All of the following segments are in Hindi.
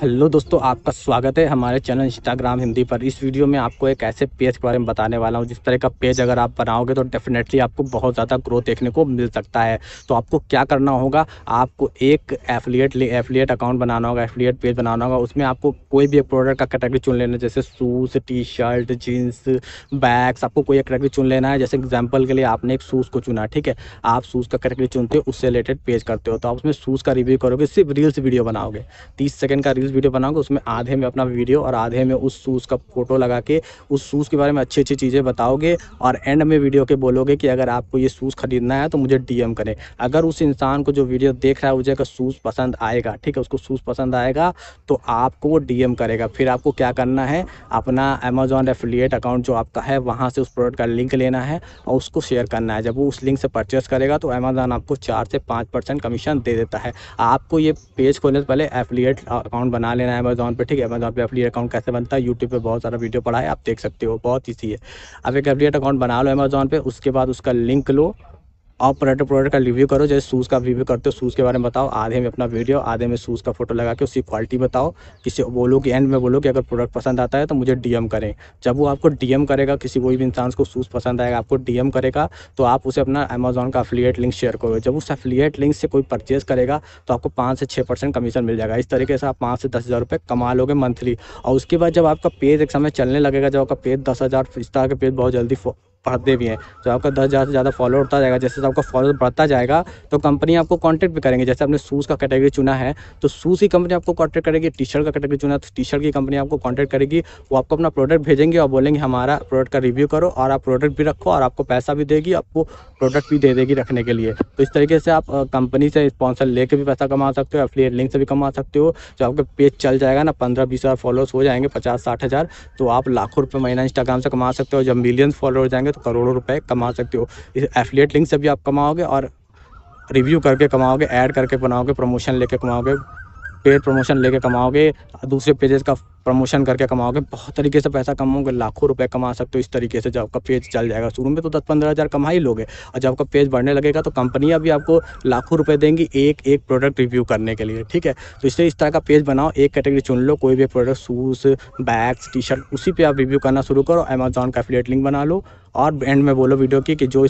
हेलो दोस्तों आपका स्वागत है हमारे चैनल इंस्टाग्राम हिंदी पर इस वीडियो में आपको एक ऐसे पेज के बारे में बताने वाला हूँ जिस तरह का पेज अगर आप बनाओगे तो डेफिनेटली आपको बहुत ज़्यादा ग्रोथ देखने को मिल सकता है तो आपको क्या करना होगा आपको एक एफिलिएट एफिलिएट अकाउंट बनाना होगा एफिलिएट पेज बनाना होगा उसमें आपको कोई भी एक प्रोडक्ट का कैटेगरी चुन लेना जैसे shoes T shirt jeans bags आपको कोई एक कैटेगरी चुन लेना है जैसे एग्जाम्पल के लिए आपने एक शूज़ को चुना ठीक है आप शूज़ का कैटेगरी चुनते हो उससे रिलेटेड पेज करते हो तो आप उसमें शूज़ का रिव्यू करोगे सिर्फ रील्स वीडियो बनाओगे तीस सेकेंड का रील्स वीडियो बनाऊंगा उसमें आधे में अपना वीडियो और आधे में उस शूज़ का फोटो लगा के उस शूज़ के बारे में अच्छी अच्छी चीज़ें बताओगे और एंड में वीडियो के बोलोगे कि अगर आपको ये शूज़ खरीदना है तो मुझे डी करें अगर उस इंसान को जो वीडियो देख रहा है मुझे अगर शूज़ पसंद आएगा ठीक है उसको शूज़ पसंद आएगा तो आपको वो डी करेगा फिर आपको क्या करना है अपना अमेजोन एफिलिएट अकाउंट जो आपका है वहाँ से उस प्रोडक्ट का लिंक लेना है और उसको शेयर करना है जब वो उस लिंक से परचेस करेगा तो अमेज़ॉन आपको चार से पाँच परसेंट कमीशन दे देता है आपको ये पेज खोलने से पहले एफिलिएट अकाउंट अकाउंट बना लेना है अमेजोन पे ठीक है अमेजोन पे एफिलिएट अकाउंट कैसे बनता है यूट्यूब पर बहुत सारा वीडियो पढ़ा है आप देख सकते हो बहुत ईजी है आप एक एफिलिएट अकाउंट बना लो अमेजोन पे उसके बाद उसका लिंक लो और प्रोडक्ट प्रोडक्ट का रिव्यू करो जैसे शूज़ का रिव्यू करते हो शूज़ के बारे में बताओ आधे में अपना वीडियो आधे में शूज़ का फोटो लगा के उसकी क्वालिटी बताओ किसी बोलो कि एंड में बोलो कि अगर प्रोडक्ट पसंद आता है तो मुझे डी करें जब वो आपको डी करेगा किसी कोई भी इंसान को शूज़ पसंद आएगा आपको डी करेगा तो आप उसे अपना अमेजोन का अफिलियट लिंक शेयर करो जब उस अफिलियट लिंक से कोई परचेज़ करेगा तो आपको पाँच से छः परसेंट कमीशन मिल जाएगा इस तरीके से आप पाँच से दस हज़ार रुपये कमा लोगे मंथली और उसके बाद जब आपका पेज एक समय चलने लगेगा जब आपका पेज दस हज़ार इस तरह का पेज बहुत जल्दी पढ़ते भी हैं तो आपका दस हज़ार से ज़्यादा फॉलोअर होता जाएगा जैसे जैसे आपका फॉलोअर बढ़ता जाएगा तो कंपनी आपको कॉन्टैक्ट भी करेंगे जैसे आपने शूज़ का कैटेगरी चुना है तो शूज़ तो की कंपनी आपको कॉन्टैक्ट करेगी टी शर्ट का कैटेगरी चुना तो टी शर्ट की कंपनी आपको कॉन्टैक्ट करेगी वो आपको अपना प्रोडक्ट भेजेंगे और बोलेंगे हमारा प्रोडक्ट का रिव्यू करो और आप प्रोडक्ट भी रखो और आपको पैसा भी देगी आपको प्रोडक्ट भी दे देगी रखने के लिए तो इस तरीके से आप कंपनी से स्पॉन्सर लेकर भी पैसा कमा सकते हो एफिलियट लिंक से भी कमा सकते हो जो आपका पेज चल जाएगा ना पंद्रह बीस हज़ार फॉलोअर्स हो जाएंगे पचास साठ हज़ार तो आप लाखों रुपये महीना इंस्टाग्राम से कमा सकते हो जब मिलियन फॉलोअर जाएंगे तो करोड़ों रुपए कमा सकते हो इस एफिलिएट लिंक से भी आप कमाओगे और रिव्यू करके कमाओगे ऐड करके बनाओगे प्रमोशन लेके कमाओगे पेड प्रमोशन लेके कमाओगे दूसरे पेजेस का प्रमोशन करके कमाओगे बहुत तरीके से पैसा कमाओगे लाखों रुपए कमा सकते हो इस तरीके से जब आपका पेज चल जाएगा शुरू में तो दस पंद्रह हज़ार कमा ही लोगे और जब आपका पेज बढ़ने लगेगा तो कंपनियां भी आपको लाखों रुपए देंगी एक एक प्रोडक्ट रिव्यू करने के लिए ठीक है तो इसलिए इस तरह का पेज बनाओ एक कैटेगरी चुन लो कोई भी product shoes bags T shirt उसी पर आप रिव्यू करना शुरू करो अमेजोन का एफिलेट लिंक बना लो और एंड में बोलो वीडियो की कि जो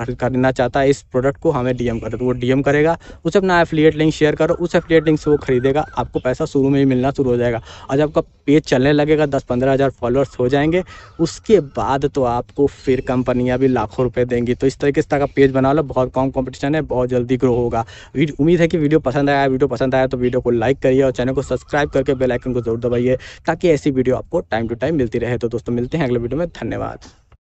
खरीदना चाहता है इस प्रोडक्ट को हमें डीएम करो तो वो डीएम करेगा उसे अपना एफिलिएट लिंक शेयर करो उस एफिलिएट लिंक से वो खरीदेगा आपको पैसा शुरू में ही मिलना शुरू हो जाएगा और जब आपका पेज चलने लगेगा दस पंद्रह हज़ार फॉलोअर्स हो जाएंगे उसके बाद तो आपको फिर कंपनियाँ भी लाखों रुपये देंगी तो इस तरीके से का पेज बना लो बहुत कम कॉम्पिटिशन है बहुत जल्दी ग्रो होगा उम्मीद है कि वीडियो पसंद आया वीडियो पसंद आया तो वीडियो को लाइक करिए और चैनल को सब्सक्राइब करके बेलाइकन को जरूर दबाइए ताकि ऐसी वीडियो आपको टाइम टू टाइम मिलती रहे तो दोस्तों मिलते हैं अगले वीडियो में धन्यवाद